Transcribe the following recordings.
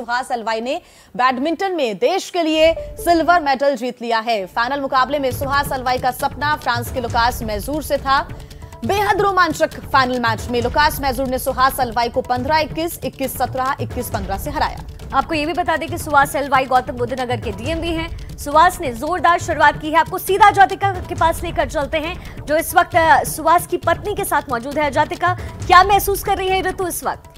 सुहास अलवाई ने बैडमिंटन में देश के लिए सिल्वर मेडल जीत लिया है फाइनल मुकाबले में सुहास अलवाई का सपना फ्रांस के लुकास मैजूर से था बेहद रोमांचक फाइनल मैच में लुकास मैजूर ने सुहास अलवाई को 15 21 21 17 21 15 से हराया आपको यह भी बता दें कि सुहास अलवाई गौतम बुद्ध नगर के डीएम भी हैं सुहास ने जोरदार शुरुआत की है आपको सीधा जातिका के पास लेकर चलते हैं जो इस वक्त सुहास की पत्नी के साथ मौजूद है जातिका क्या महसूस कर रही है ऋतु इस वक्त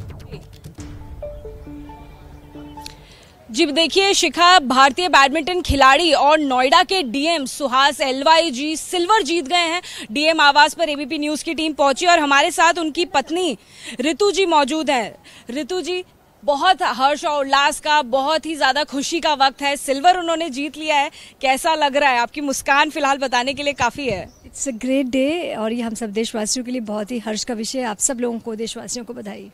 जी देखिए शिखा भारतीय बैडमिंटन खिलाड़ी और नोएडा के डीएम सुहास एलवाई जी सिल्वर जीत गए हैं डीएम आवास पर एबीपी न्यूज की टीम पहुंची और हमारे साथ उनकी पत्नी रितु जी मौजूद हैं रितु जी बहुत हर्ष और उल्लास का बहुत ही ज्यादा खुशी का वक्त है सिल्वर उन्होंने जीत लिया है कैसा लग रहा है आपकी मुस्कान फिलहाल बताने के लिए काफी है इट्स अ ग्रेट डे और ये हम सब देशवासियों के लिए बहुत ही हर्ष का विषय है आप सब लोगों को देशवासियों को बधाई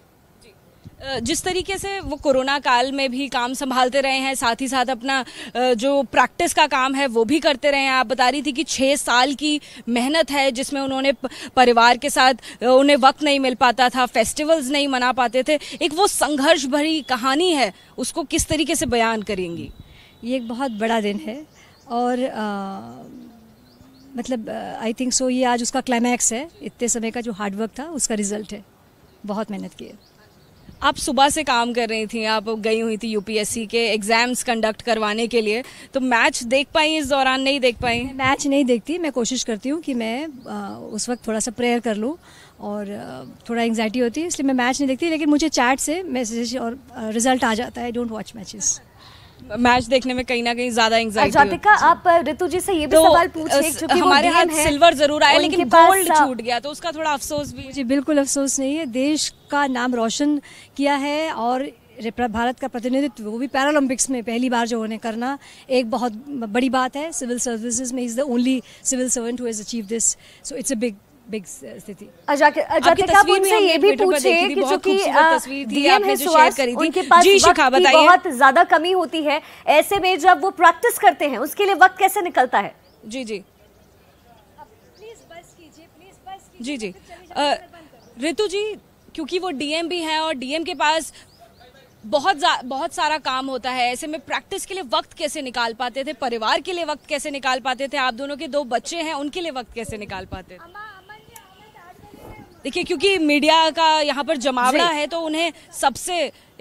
जिस तरीके से वो कोरोना काल में भी काम संभालते रहे हैं साथ ही साथ अपना जो प्रैक्टिस का काम है वो भी करते रहे हैं आप बता रही थी कि छः साल की मेहनत है जिसमें उन्होंने परिवार के साथ उन्हें वक्त नहीं मिल पाता था फेस्टिवल्स नहीं मना पाते थे एक वो संघर्ष भरी कहानी है उसको किस तरीके से बयान करेंगी ये एक बहुत बड़ा दिन है और आ... मतलब आई थिंक सो ये आज उसका क्लाइमैक्स है इतने समय का जो हार्डवर्क था उसका रिजल्ट है बहुत मेहनत की है आप सुबह से काम कर रही थी आप गई हुई थी यूपीएससी के एग्जाम्स कंडक्ट करवाने के लिए तो मैच देख पाई इस दौरान नहीं देख पाई मैच नहीं देखती मैं कोशिश करती हूँ कि मैं आ, उस वक्त थोड़ा सा प्रेयर कर लूँ और आ, थोड़ा एंग्जाइटी होती है इसलिए मैं मैच नहीं देखती लेकिन मुझे चैट से मैसेज और रिजल्ट आ जाता है डोंट वॉच मैचेस मैच देखने में कहीं ना कहीं ज्यादा एंग्जाइटी अच्छा, आप ऋतु जी से ये भी तो सवाल पूछे हमारे हाथ सिल्वर जरूर आया लेकिन गोल्ड छूट गया तो उसका थोड़ा अफसोस भी जी बिल्कुल अफसोस नहीं है देश का नाम रोशन किया है और भारत का प्रतिनिधित्व वो भी पैरालंपिक्स में पहली बार जो उन्होंने करना एक बहुत बड़ी बात है सिविल सर्विसेज में is the only civil servant who has achieve this so it's a big big स्थिति तस्वीर में ये भी पूछे कि डीएम उनके पास वक्त की बहुत ज्यादा कमी होती है ऐसे में जब वो प्रैक्टिस करते हैं उसके लिए वक्त कैसे निकलता है जी जी जी जी रितु जी क्योंकि वो डीएम भी हैं और डीएम के पास बहुत बहुत सारा काम होता है ऐसे में प्रैक्टिस के लिए वक्त कैसे निकाल पाते थे परिवार के लिए वक्त कैसे निकाल पाते थे आप दोनों के दो बच्चे हैं उनके लिए वक्त कैसे निकाल पाते थे देखिए क्योंकि मीडिया का यहाँ पर जमावड़ा है तो उन्हें सबसे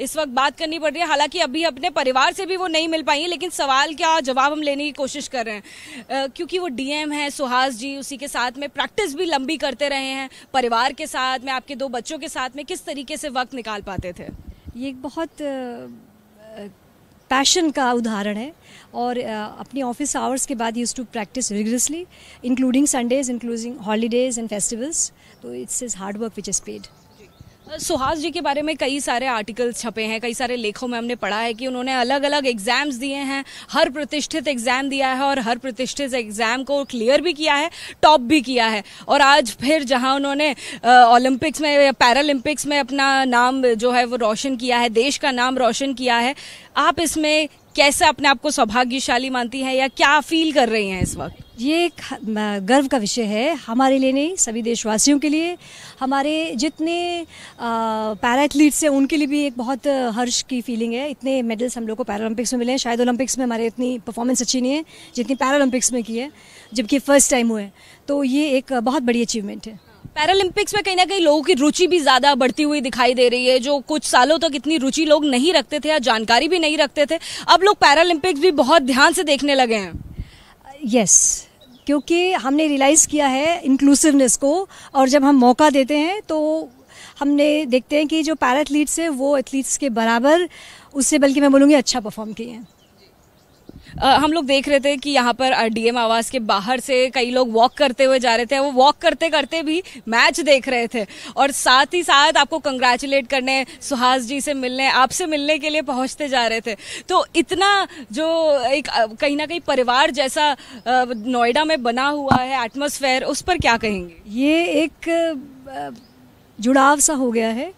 इस वक्त बात करनी पड़ रही है हालांकि अभी अपने परिवार से भी वो नहीं मिल पाई लेकिन सवाल क्या जवाब हम लेने की कोशिश कर रहे हैं आ, क्योंकि वो डीएम है सुहास जी उसी के साथ में प्रैक्टिस भी लंबी करते रहे हैं परिवार के साथ में आपके दो बच्चों के साथ में किस तरीके से वक्त निकाल पाते थे ये एक बहुत आ, पैशन का उदाहरण है और अपने ऑफिस आवर्स के बाद use to practice rigorously including Sundays including holidays and festivals तो it's is hard work which is paid Suhas ji के बारे में कई सारे आर्टिकल्स छपे हैं कई सारे लेखों में हमने पढ़ा है कि उन्होंने अलग अलग एग्जाम्स दिए हैं हर प्रतिष्ठित एग्जाम दिया है और हर प्रतिष्ठित एग्जाम को क्लियर भी किया है टॉप भी किया है और आज फिर जहां उन्होंने ओलंपिक्स में पैरालंपिक्स में अपना नाम जो है वो रोशन किया है देश का नाम रोशन किया है आप इसमें कैसे अपने आप को सौभाग्यशाली मानती हैं या क्या फील कर रही हैं इस वक्त ये एक गर्व का विषय है हमारे लिए नहीं सभी देशवासियों के लिए हमारे जितने पैरा एथलीट्स हैं उनके लिए भी एक बहुत हर्ष की फीलिंग है इतने मेडल्स हम लोग को पैरालंपिक्स में मिले हैं शायद ओलंपिक्स में हमारे इतनी परफॉर्मेंस अच्छी नहीं है जितनी पैरालंपिक्स में की है जबकि फ़र्स्ट टाइम हुए तो ये एक बहुत बड़ी अचीवमेंट है पैरालंपिक्स में कहीं ना कहीं लोगों की रुचि भी ज़्यादा बढ़ती हुई दिखाई दे रही है जो कुछ सालों तक इतनी रुचि लोग नहीं रखते थे या जानकारी भी नहीं रखते थे अब लोग पैरालंपिक्स भी बहुत ध्यान से देखने लगे हैं यस क्योंकि हमने रियलाइज़ किया है इंक्लूसिवनेस को और जब हम मौका देते हैं तो हमने देखते हैं कि जो पैरा एथलीट्स है वो एथलीट्स के बराबर उससे बल्कि मैं बोलूँगी अच्छा परफॉर्म किए हैं हम लोग देख रहे थे कि यहाँ पर डीएम आवास के बाहर से कई लोग वॉक करते हुए जा रहे थे वो वॉक करते करते भी मैच देख रहे थे और साथ ही साथ आपको कंग्रेचुलेट करने सुहास जी से मिलने आपसे मिलने के लिए पहुँचते जा रहे थे तो इतना जो एक कहीं ना कहीं परिवार जैसा नोएडा में बना हुआ है एटमोसफेयर उस पर क्या कहेंगे ये एक जुड़ाव सा हो गया है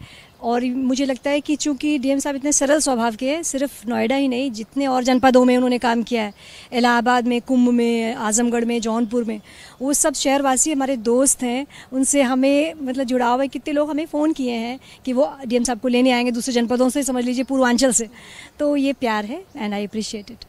और मुझे लगता है कि चूंकि डीएम साहब इतने सरल स्वभाव के हैं सिर्फ नोएडा ही नहीं जितने और जनपदों में उन्होंने काम किया है इलाहाबाद में कुंभ में आजमगढ़ में जौनपुर में वो सब शहरवासी हमारे दोस्त हैं उनसे हमें मतलब जुड़ाव है कितने लोग हमें फ़ोन किए हैं कि वो डीएम साहब को लेने आएंगे दूसरे जनपदों से समझ लीजिए पूर्वांचल से तो ये प्यार है एंड आई अप्रिशिएट इट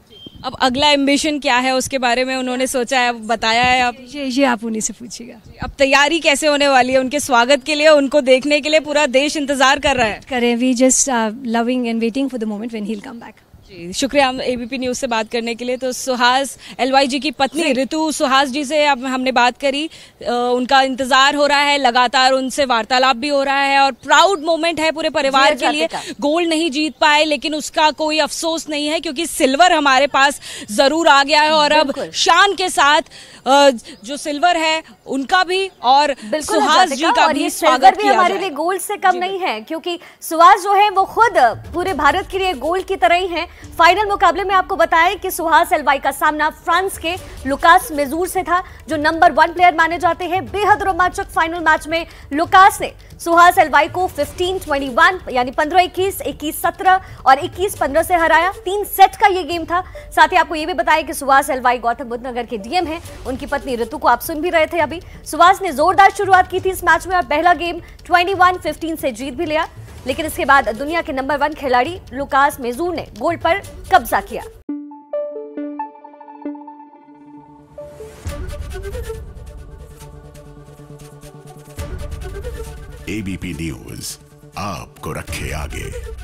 अब अगला एम्बिशन क्या है उसके बारे में उन्होंने सोचा है बताया है आप ये ये आप उन्हीं से पूछिएगा अब तैयारी कैसे होने वाली है उनके स्वागत के लिए उनको देखने के लिए पूरा देश इंतजार कर रहा है करें we just loving and waiting for the moment when he come back ji शुक्रिया हम एबीपी न्यूज से बात करने के लिए तो सुहास एलवाई जी की पत्नी रितु सुहास जी से अब हमने बात करी उनका इंतजार हो रहा है लगातार उनसे वार्तालाप भी हो रहा है और प्राउड मोमेंट है पूरे परिवार के हाँ, लिए गोल्ड नहीं जीत पाए लेकिन उसका कोई अफसोस नहीं है क्योंकि सिल्वर हमारे पास जरूर आ गया है और अब शान के साथ जो सिल्वर है उनका भी और सुहास जी का भी स्वागत भी हमारे लिए गोल्ड से कम नहीं है क्योंकि सुहास जो है वो खुद पूरे भारत के लिए गोल्ड की तरह ही है फाइनल मुकाबले में आपको बताएं कि सुहास एलवाई का सामना फ्रांस के लुकास मेजूर से था जो नंबर वन प्लेयर माने जाते हैं बेहद रोमांचक फाइनल मैच में लुकास ने सुहास एलवाई को 15-21 यानी 15-21, 21-17 और 21-15 से हराया तीन सेट का ये गेम था साथ ही आपको ये भी बताया कि सुहास एलवाई गौतम बुद्ध नगर के डीएम हैं उनकी पत्नी ऋतु को आप सुन भी रहे थे अभी सुहास ने जोरदार शुरुआत की थी इस मैच में और पहला गेम ट्वेंटी वन से जीत भी लिया लेकिन इसके बाद दुनिया के नंबर वन खिलाड़ी लुकास मेजू ने गोल्ड पर कब्जा किया एबीपी न्यूज आपको रखे आगे